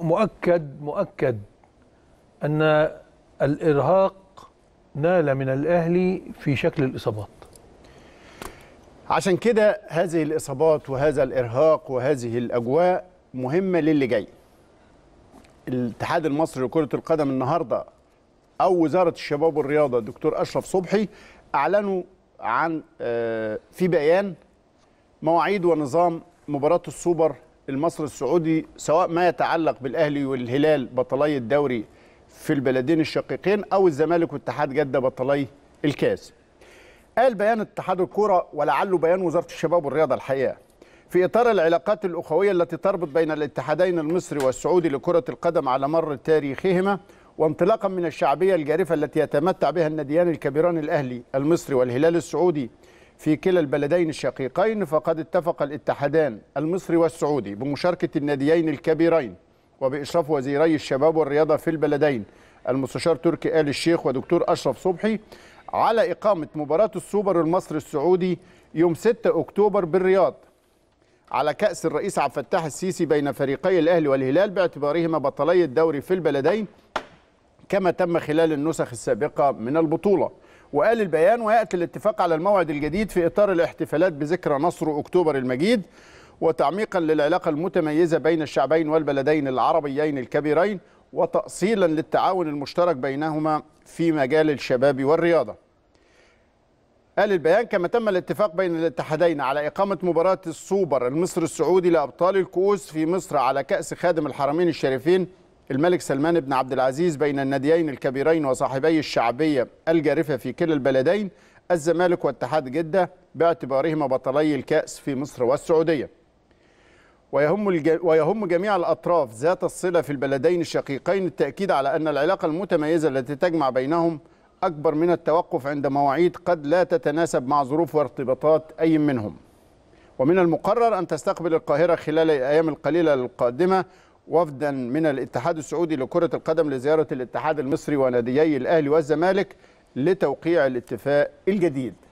مؤكد مؤكد أن الإرهاق نال من الأهلي في شكل الإصابات عشان كده هذه الإصابات وهذا الإرهاق وهذه الأجواء مهمة للي جاي الاتحاد المصري لكرة القدم النهاردة أو وزارة الشباب والرياضة الدكتور أشرف صبحي أعلنوا عن آه، في بيان مواعيد ونظام مباراة السوبر المصري السعودي سواء ما يتعلق بالاهلي والهلال بطلي الدوري في البلدين الشقيقين او الزمالك واتحاد جده بطلي الكاس. قال بيان اتحاد الكوره ولعله بيان وزاره الشباب والرياضه الحقيقه في اطار العلاقات الاخويه التي تربط بين الاتحادين المصري والسعودي لكره القدم على مر تاريخهما وانطلاقا من الشعبيه الجارفه التي يتمتع بها الناديان الكبيران الاهلي المصري والهلال السعودي في كلا البلدين الشقيقين فقد اتفق الاتحادان المصري والسعودي بمشاركة الناديين الكبيرين وبإشراف وزيري الشباب والرياضة في البلدين المستشار تركي آل الشيخ ودكتور أشرف صبحي على إقامة مباراة السوبر المصري السعودي يوم 6 أكتوبر بالرياض على كأس الرئيس عبد الفتاح السيسي بين فريقي الأهلي والهلال باعتبارهما بطلي الدوري في البلدين كما تم خلال النسخ السابقة من البطولة وقال البيان ويأتي الاتفاق على الموعد الجديد في إطار الاحتفالات بذكرى نصر أكتوبر المجيد وتعميقا للعلاقة المتميزة بين الشعبين والبلدين العربيين الكبيرين وتأصيلا للتعاون المشترك بينهما في مجال الشباب والرياضة قال البيان كما تم الاتفاق بين الاتحادين على إقامة مباراة السوبر المصري السعودي لأبطال الكؤوس في مصر على كأس خادم الحرمين الشريفين الملك سلمان بن عبد العزيز بين الناديين الكبيرين وصاحبي الشعبية الجارفة في كلا البلدين الزمالك واتحاد جدة باعتبارهما بطلي الكأس في مصر والسعودية ويهم, الج... ويهم جميع الأطراف ذات الصلة في البلدين الشقيقين التأكيد على أن العلاقة المتميزة التي تجمع بينهم أكبر من التوقف عند مواعيد قد لا تتناسب مع ظروف وارتباطات أي منهم ومن المقرر أن تستقبل القاهرة خلال الأيام القليلة القادمة وفدا من الاتحاد السعودي لكرة القدم لزيارة الاتحاد المصري وناديي الأهلي والزمالك لتوقيع الاتفاق الجديد